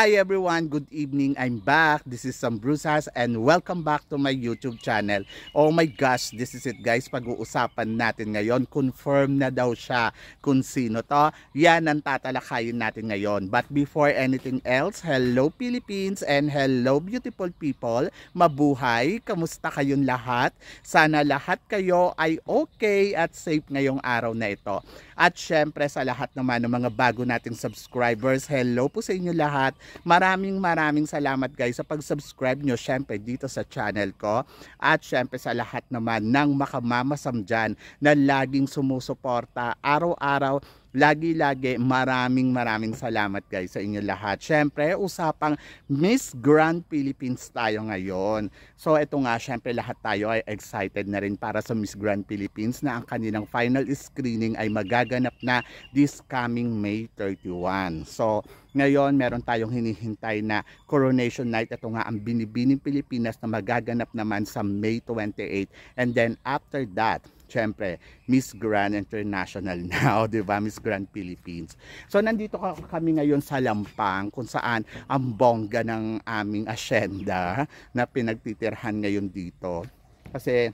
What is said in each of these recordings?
Hi everyone, good evening. I'm back. This is Sam Brusas and welcome back to my YouTube channel. Oh my gosh, this is it guys. Pag-uusapan natin ngayon, confirm na daw siya kung sino to. Yan ang tatalakayin natin ngayon. But before anything else, hello Philippines and hello beautiful people. Mabuhay, kamusta kayong lahat? Sana lahat kayo ay okay at safe ngayong araw na ito. At syempre sa lahat naman ng mga bago nating subscribers, hello po sa inyo lahat Maraming maraming salamat guys sa pag-subscribe nyo syempre dito sa channel ko at syempre sa lahat naman ng makamamasam dyan na laging sumusuporta araw-araw lagi-lagi maraming maraming salamat guys sa inyo lahat. Syempre, usapang Miss Grand Philippines tayo ngayon. So ito nga, syempre lahat tayo ay excited na rin para sa Miss Grand Philippines na ang kanilang final screening ay magaganap na this coming May 31. So ngayon, meron tayong hinihintay na Coronation Night. Ito nga ang binibining Pilipinas na magaganap naman sa May 28. And then after that, syempre, Miss Grand International now, oh, di ba? Miss Grand Philippines. So, nandito kami ngayon sa Lampang, kung saan ang bongga ng aming asyenda na pinagtitirhan ngayon dito. Kasi,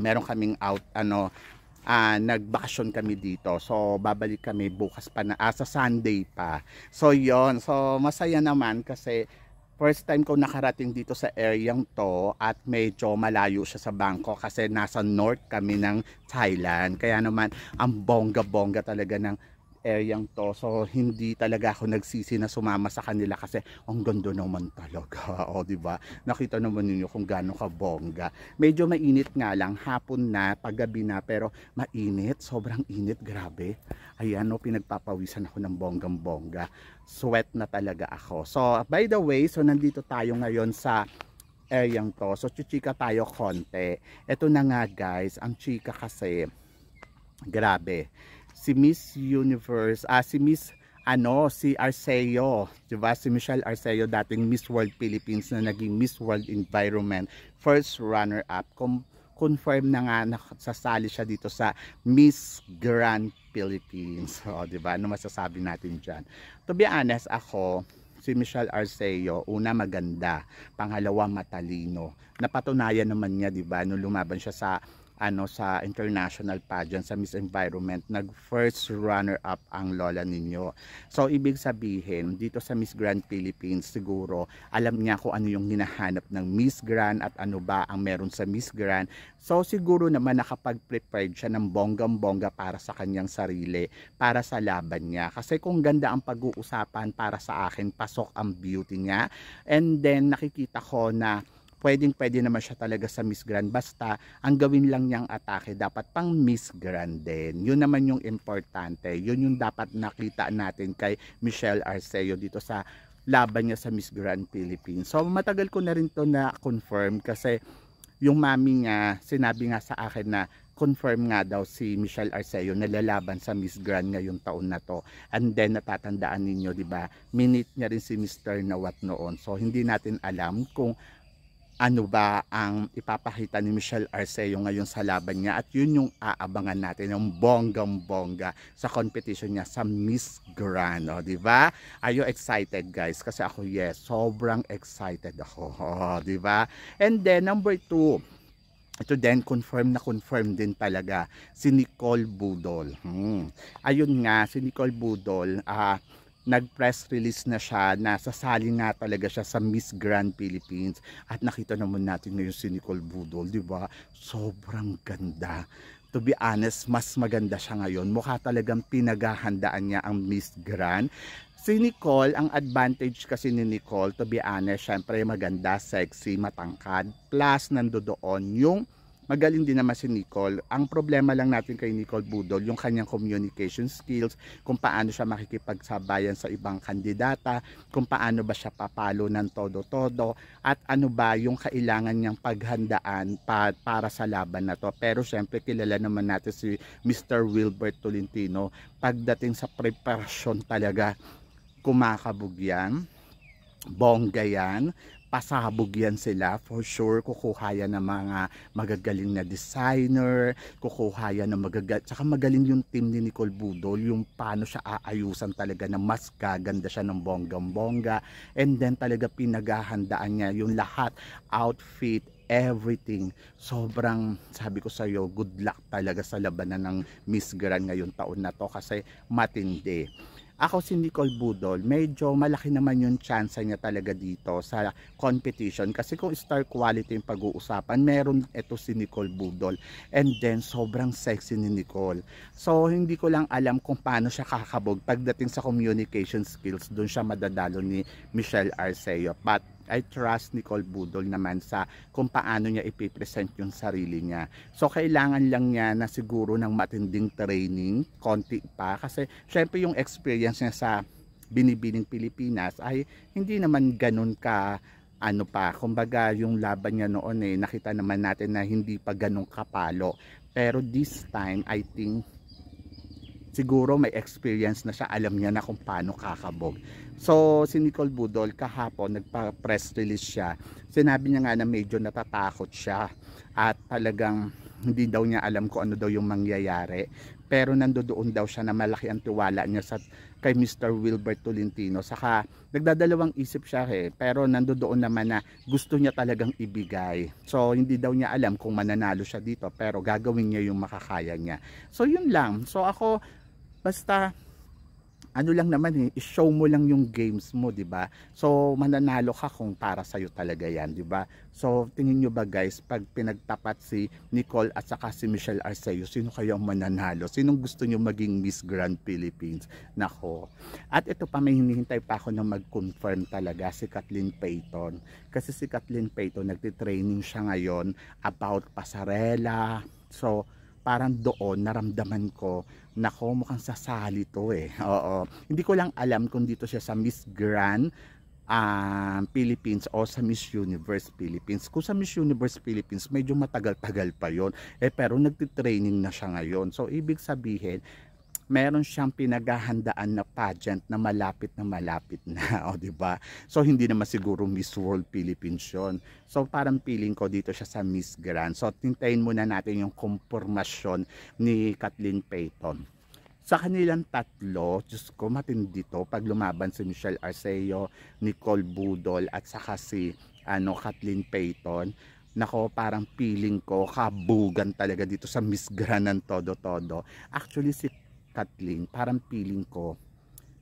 meron kaming out, ano, uh, ah, nagbakasyon kami dito. So babalik kami bukas pa na ah, sa Sunday pa. So yon So masaya naman kasi first time ko nakarating dito sa areang to at medyo malayo siya sa bangko kasi nasa north kami ng Thailand. Kaya naman ang bongga-bongga talaga ng area to so hindi talaga ako nagsisi na sumama sa kanila kasi ang ganda naman talaga o ba diba? nakita naman niyo kung gaano ka bongga medyo mainit nga lang hapon na paggabi na pero mainit sobrang init grabe ayan no pinagpapawisan ako ng bonggang bongga sweat na talaga ako so by the way so nandito tayo ngayon sa area to so chichika tayo konti Ito na nga guys ang chika kasi grabe si Miss Universe, ah, si Miss ano, si Arceo, di ba? Si Michelle Arceo, dating Miss World Philippines na naging Miss World Environment, first runner-up. confirm na nga na sasali siya dito sa Miss Grand Philippines. O, oh, di ba? Ano masasabi natin dyan? To be honest, ako, si Michelle Arceo, una maganda, pangalawa matalino. Napatunayan naman niya, 'di ba, nung lumaban siya sa ano sa international pageant sa Miss Environment nag first runner up ang lola ninyo so ibig sabihin dito sa Miss Grand Philippines siguro alam niya kung ano yung hinahanap ng Miss Grand at ano ba ang meron sa Miss Grand so siguro naman nakapag-prepared siya ng bonggang bongga para sa kanyang sarili para sa laban niya kasi kung ganda ang pag-uusapan para sa akin pasok ang beauty niya and then nakikita ko na pwedeng pwede naman siya talaga sa Miss Grand basta ang gawin lang niyang atake dapat pang Miss Grand din yun naman yung importante yun yung dapat nakita natin kay Michelle Arceo dito sa laban niya sa Miss Grand Philippines so matagal ko na rin to na confirm kasi yung mami niya sinabi nga sa akin na confirm nga daw si Michelle Arceo na lalaban sa Miss Grand ngayong taon na to. And then natatandaan ninyo, 'di ba? Minute niya rin si Mr. Nawat noon. So hindi natin alam kung ano ba ang ipapakita ni Michelle Arceo ngayon sa laban niya at yun yung aabangan natin yung bonggang bongga sa competition niya sa Miss Grano, di ba? Are you excited guys? Kasi ako yes, sobrang excited ako, oh, di ba? And then number 2, ito din, confirm na confirm din talaga si Nicole Budol. Hmm. Ayun nga, si Nicole Budol, ah, uh, nag-press release na siya, na sasali na talaga siya sa Miss Grand Philippines at nakita naman natin ngayon si Nicole Budol, di ba? Sobrang ganda. To be honest, mas maganda siya ngayon. Mukha talagang pinaghahandaan niya ang Miss Grand. Si Nicole, ang advantage kasi ni Nicole, to be honest, syempre maganda, sexy, matangkad. Plus, nandoon yung magaling din naman si Nicole. Ang problema lang natin kay Nicole Budol, yung kanyang communication skills, kung paano siya makikipagsabayan sa ibang kandidata, kung paano ba siya papalo ng todo-todo, at ano ba yung kailangan niyang paghandaan pa, para sa laban na to. Pero syempre kilala naman natin si Mr. Wilbert Tolentino, pagdating sa preparasyon talaga, kumakabugyan, bongga yan pasabog yan sila for sure kukuha yan ng mga magagaling na designer kukuha yan ng magagaling tsaka magaling yung team ni Nicole Budol yung paano siya aayusan talaga na mas gaganda siya ng bonggang bongga and then talaga pinaghahandaan niya yung lahat outfit everything. Sobrang sabi ko sa iyo, good luck talaga sa labanan ng Miss Grand ngayon taon na to kasi matindi. Ako si Nicole Budol, medyo malaki naman yung chance niya talaga dito sa competition. Kasi kung star quality yung pag-uusapan, meron ito si Nicole Budol. And then, sobrang sexy ni Nicole. So, hindi ko lang alam kung paano siya kakabog pagdating sa communication skills. Doon siya madadalo ni Michelle Arceo. But, I trust Nicole Budol naman sa kung paano niya ipipresent yung sarili niya. So, kailangan lang niya na siguro ng matinding training, konti pa. Kasi, syempre yung experience niya sa binibining Pilipinas ay hindi naman ganun ka ano pa, kumbaga yung laban niya noon eh, nakita naman natin na hindi pa ganun kapalo. Pero this time, I think siguro may experience na siya, alam niya na kung paano kakabog. So, si Nicole Budol kahapon, nagpa-press release siya. Sinabi niya nga na medyo natatakot siya at talagang hindi daw niya alam kung ano daw yung mangyayari. Pero nandoon daw siya na malaki ang tiwala niya sa, kay Mr. Wilbert Tolentino. Saka nagdadalawang isip siya eh. Pero nandoon naman na gusto niya talagang ibigay. So hindi daw niya alam kung mananalo siya dito. Pero gagawin niya yung makakaya niya. So yun lang. So ako basta ano lang naman eh, i-show mo lang yung games mo, 'di ba? So mananalo ka kung para sa iyo talaga 'yan, 'di ba? So tingin niyo ba guys, pag pinagtapat si Nicole at saka si Michelle Arceo, sino kaya ang mananalo? Sinong gusto niyo maging Miss Grand Philippines? Nako. At ito pa may hinihintay pa ako na mag-confirm talaga si Kathleen Payton. Kasi si Kathleen Payton nagte training siya ngayon about pasarela. So parang doon naramdaman ko na nako mukhang sasali to eh oo hindi ko lang alam kung dito siya sa Miss Grand um, Philippines o sa Miss Universe Philippines. Kung sa Miss Universe Philippines, medyo matagal-tagal pa yon Eh, pero nagtitraining na siya ngayon. So, ibig sabihin, meron siyang pinaghahandaan na pageant na malapit na malapit na, o di ba? So hindi na masiguro Miss World Philippines 'yon. So parang feeling ko dito siya sa Miss Grand. So tintayin muna natin yung kumpirmasyon ni Kathleen Payton sa kanilang tatlo, Diyos ko, matindi to pag lumaban si Michelle Arceo, Nicole Budol at saka si ano, Kathleen Payton. Nako, parang feeling ko kabugan talaga dito sa Miss Grand ng todo-todo. Actually, si Kathleen, parang feeling ko,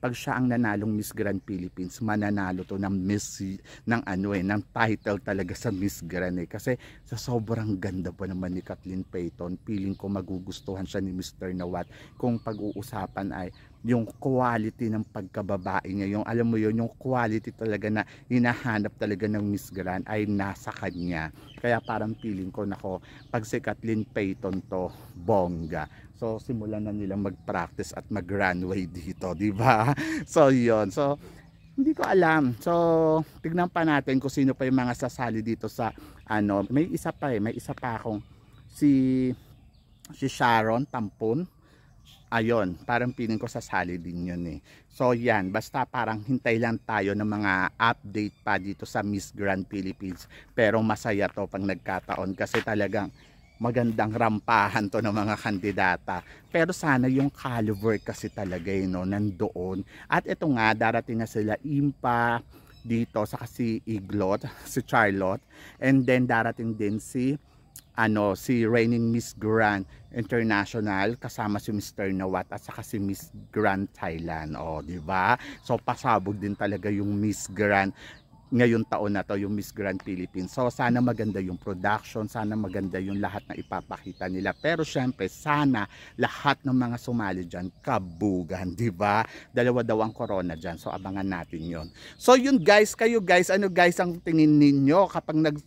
pag siya ang nanalong Miss Grand Philippines, mananalo to ng Miss, ng ano eh, ng title talaga sa Miss Grand eh. Kasi sa sobrang ganda po naman ni Kathleen Payton, feeling ko magugustuhan siya ni Mr. Nawat kung pag-uusapan ay yung quality ng pagkababae niya. Yung alam mo yon, yung quality talaga na hinahanap talaga ng Miss Grand ay nasa kanya. Kaya parang feeling ko nako, pag si Kathleen Payton to, bongga So simulan na nilang mag-practice at mag-runway dito, 'di ba? So 'yon. So hindi ko alam. So tignan pa natin kung sino pa yung mga sasali dito sa ano. May isa pa eh, may isa pa akong si si Sharon Tampon. Ayon, parang piling ko sasali din yun eh. So yan, basta parang hintay lang tayo ng mga update pa dito sa Miss Grand Philippines. Pero masaya to pang nagkataon kasi talagang magandang rampahan to ng mga kandidata. Pero sana yung caliber kasi talaga yun, eh, no, nandoon. At ito nga, darating na sila Impa dito, sa kasi Iglot, si Charlotte. And then darating din si ano si reigning Miss Grand International kasama si Mr. Nawat at saka si Miss Grand Thailand. Oh, di ba? So pasabog din talaga yung Miss Grand ngayon taon na to yung Miss Grand Philippines. So sana maganda yung production, sana maganda yung lahat na ipapakita nila. Pero syempre sana lahat ng mga sumali diyan kabugan, 'di ba? Dalawa daw ang corona diyan. So abangan natin 'yon. So yun guys, kayo guys, ano guys ang tingin ninyo kapag nag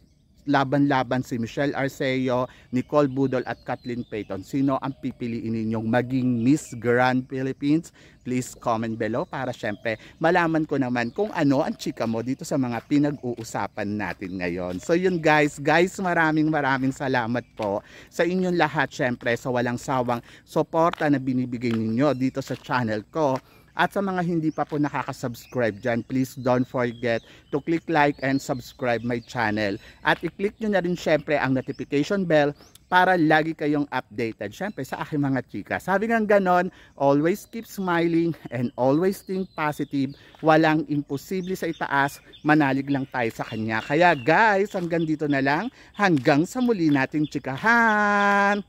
laban-laban si Michelle Arceo, Nicole Budol at Kathleen Payton. Sino ang pipiliin ninyong maging Miss Grand Philippines? Please comment below para syempre malaman ko naman kung ano ang chika mo dito sa mga pinag-uusapan natin ngayon. So yun guys, guys maraming maraming salamat po sa inyong lahat syempre sa walang sawang suporta na binibigay ninyo dito sa channel ko at sa mga hindi pa po nakakasubscribe dyan, please don't forget to click like and subscribe my channel. At i-click nyo na rin syempre ang notification bell para lagi kayong updated. Syempre sa aking mga chika. Sabi nga ganon, always keep smiling and always think positive. Walang imposible sa itaas, manalig lang tayo sa kanya. Kaya guys, hanggang dito na lang. Hanggang sa muli nating chikahan.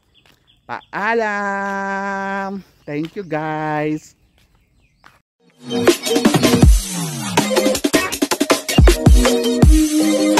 Paalam! Thank you guys! Thank you.